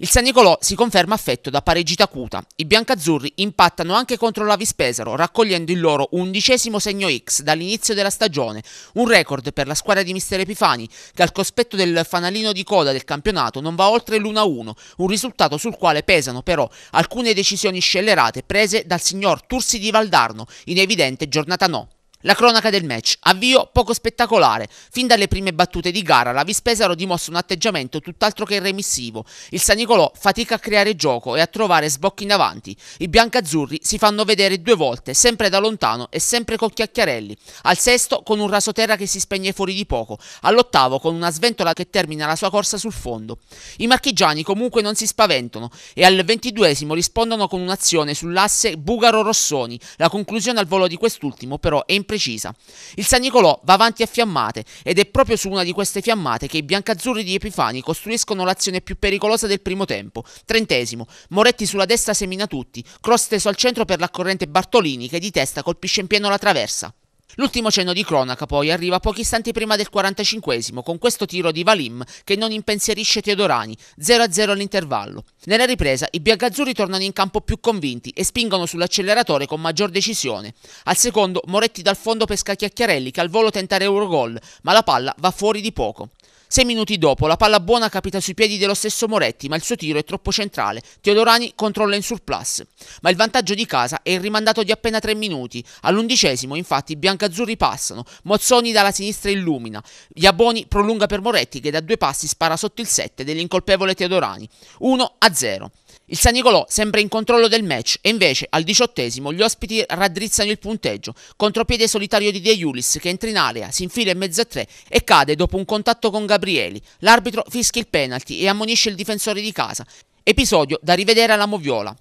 Il San Nicolò si conferma affetto da pareggita acuta. I biancazzurri impattano anche contro la Vispesaro, raccogliendo il loro undicesimo segno X dall'inizio della stagione, un record per la squadra di Mister Epifani, che al cospetto del fanalino di coda del campionato non va oltre l'1-1, un risultato sul quale pesano però alcune decisioni scellerate prese dal signor Tursi di Valdarno, in evidente giornata no. La cronaca del match, avvio poco spettacolare. Fin dalle prime battute di gara, la Vispesaro dimostra un atteggiamento tutt'altro che remissivo. Il San Nicolò fatica a creare gioco e a trovare sbocchi in avanti. I biancazzurri si fanno vedere due volte, sempre da lontano e sempre con Chiacchiarelli. Al sesto con un rasoterra che si spegne fuori di poco, all'ottavo con una sventola che termina la sua corsa sul fondo. I marchigiani comunque non si spaventano e al ventiduesimo rispondono con un'azione sull'asse Bugaro-Rossoni. La conclusione al volo di quest'ultimo però è imprescindibile precisa. Il San Nicolò va avanti a fiammate ed è proprio su una di queste fiammate che i biancazzurri di Epifani costruiscono l'azione più pericolosa del primo tempo. Trentesimo, Moretti sulla destra semina tutti, cross teso al centro per la corrente Bartolini che di testa colpisce in pieno la traversa. L'ultimo cenno di cronaca poi arriva pochi istanti prima del 45 esimo con questo tiro di Valim che non impensierisce Teodorani, 0-0 all'intervallo. Nella ripresa i biancazzurri tornano in campo più convinti e spingono sull'acceleratore con maggior decisione. Al secondo Moretti dal fondo pesca Chiacchiarelli che al volo tenta Eurogol, ma la palla va fuori di poco. Sei minuti dopo la palla buona capita sui piedi dello stesso Moretti, ma il suo tiro è troppo centrale. Teodorani controlla in surplus. Ma il vantaggio di casa è il rimandato di appena tre minuti. All'undicesimo, infatti, i biancazzurri passano. Mozzoni dalla sinistra illumina. Iaboni prolunga per Moretti che da due passi spara sotto il 7 dell'incolpevole Teodorani. 1 0. Il San Nicolò sembra in controllo del match e invece al diciottesimo gli ospiti raddrizzano il punteggio. Contropiede solitario di De Julis che entra in area, si infila in mezzo a tre e cade dopo un contatto con Gabriele Gabrieli. L'arbitro fischia il penalty e ammonisce il difensore di casa. Episodio da rivedere alla Moviola.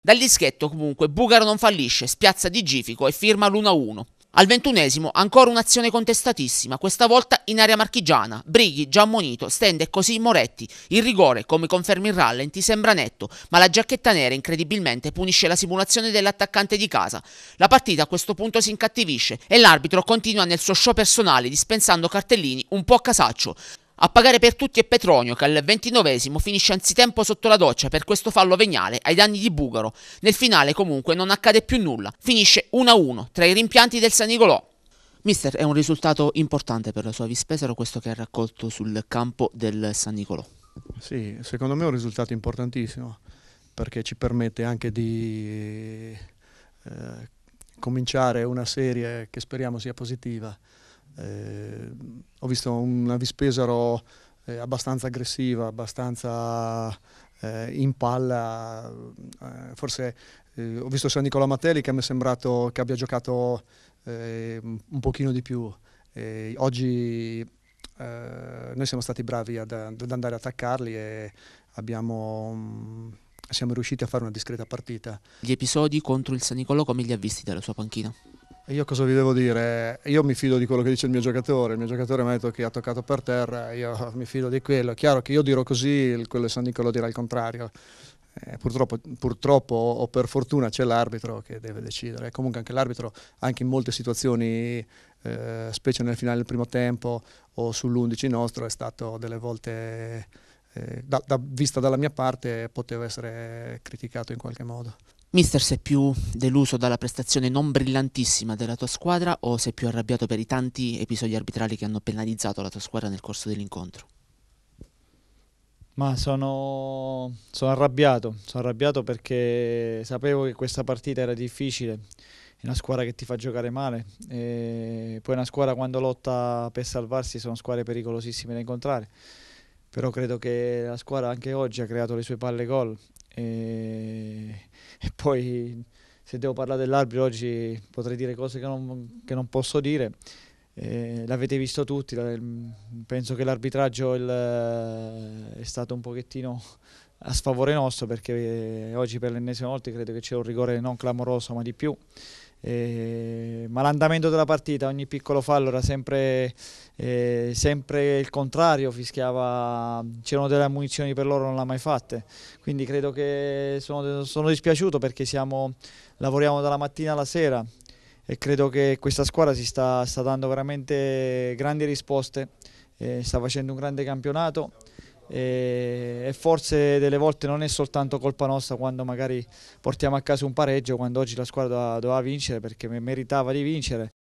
Dal dischetto comunque Bugaro non fallisce, spiazza di Gifico e firma l'1-1. Al ventunesimo ancora un'azione contestatissima, questa volta in area marchigiana. Brighi, già ammonito, stende così Moretti. Il rigore, come confermi il rallenti, sembra netto, ma la giacchetta nera incredibilmente punisce la simulazione dell'attaccante di casa. La partita a questo punto si incattivisce e l'arbitro continua nel suo show personale dispensando cartellini un po' a casaccio. A pagare per tutti è Petronio che al ventinovesimo finisce anzitempo sotto la doccia per questo fallo veniale ai danni di Bugaro. Nel finale comunque non accade più nulla, finisce 1-1 tra i rimpianti del San Nicolò. Mister, è un risultato importante per la sua vispesero questo che ha raccolto sul campo del San Nicolò. Sì, secondo me è un risultato importantissimo perché ci permette anche di eh, cominciare una serie che speriamo sia positiva eh, ho visto una Vispesaro eh, abbastanza aggressiva, abbastanza eh, in palla, eh, forse eh, ho visto San Nicola Mattelli che mi è sembrato che abbia giocato eh, un pochino di più. oggi noi siamo stati bravi ad, ad, andare ad attaccarli e abbiamo... Mh, siamo riusciti a fare una discreta partita. Gli episodi contro il San Nicolò come li ha visti dalla sua panchina? Io cosa vi devo dire? Io mi fido di quello che dice il mio giocatore, il mio giocatore mi ha detto che ha toccato per terra, io mi fido di quello. È chiaro che io dirò così, quello di San Nicolò dirà il contrario. Eh, purtroppo, purtroppo, o per fortuna c'è l'arbitro che deve decidere. Comunque anche l'arbitro, anche in molte situazioni, eh, specie nel finale del primo tempo o sull'11 nostro, è stato delle volte... Eh, da, da, vista dalla mia parte poteva essere criticato in qualche modo. Mister, sei più deluso dalla prestazione non brillantissima della tua squadra o sei più arrabbiato per i tanti episodi arbitrali che hanno penalizzato la tua squadra nel corso dell'incontro? Ma sono, sono, arrabbiato, sono arrabbiato perché sapevo che questa partita era difficile, è una squadra che ti fa giocare male, e poi una squadra quando lotta per salvarsi sono squadre pericolosissime da incontrare, però credo che la squadra anche oggi ha creato le sue palle gol e, e poi se devo parlare dell'arbitro oggi potrei dire cose che non, che non posso dire. Eh, l'avete visto tutti, penso che l'arbitraggio è stato un pochettino a sfavore nostro perché oggi per l'ennesima volta credo che c'è un rigore non clamoroso ma di più. Eh, ma l'andamento della partita, ogni piccolo fallo era sempre, eh, sempre il contrario, fischiava, c'erano delle ammunizioni per loro, non l'ha mai fatte. Quindi credo che sono, sono dispiaciuto perché siamo, lavoriamo dalla mattina alla sera e credo che questa squadra si sta, sta dando veramente grandi risposte, eh, sta facendo un grande campionato e, forse delle volte non è soltanto colpa nostra quando magari portiamo a casa un pareggio, quando oggi la squadra doveva, vincere perché meritava di vincere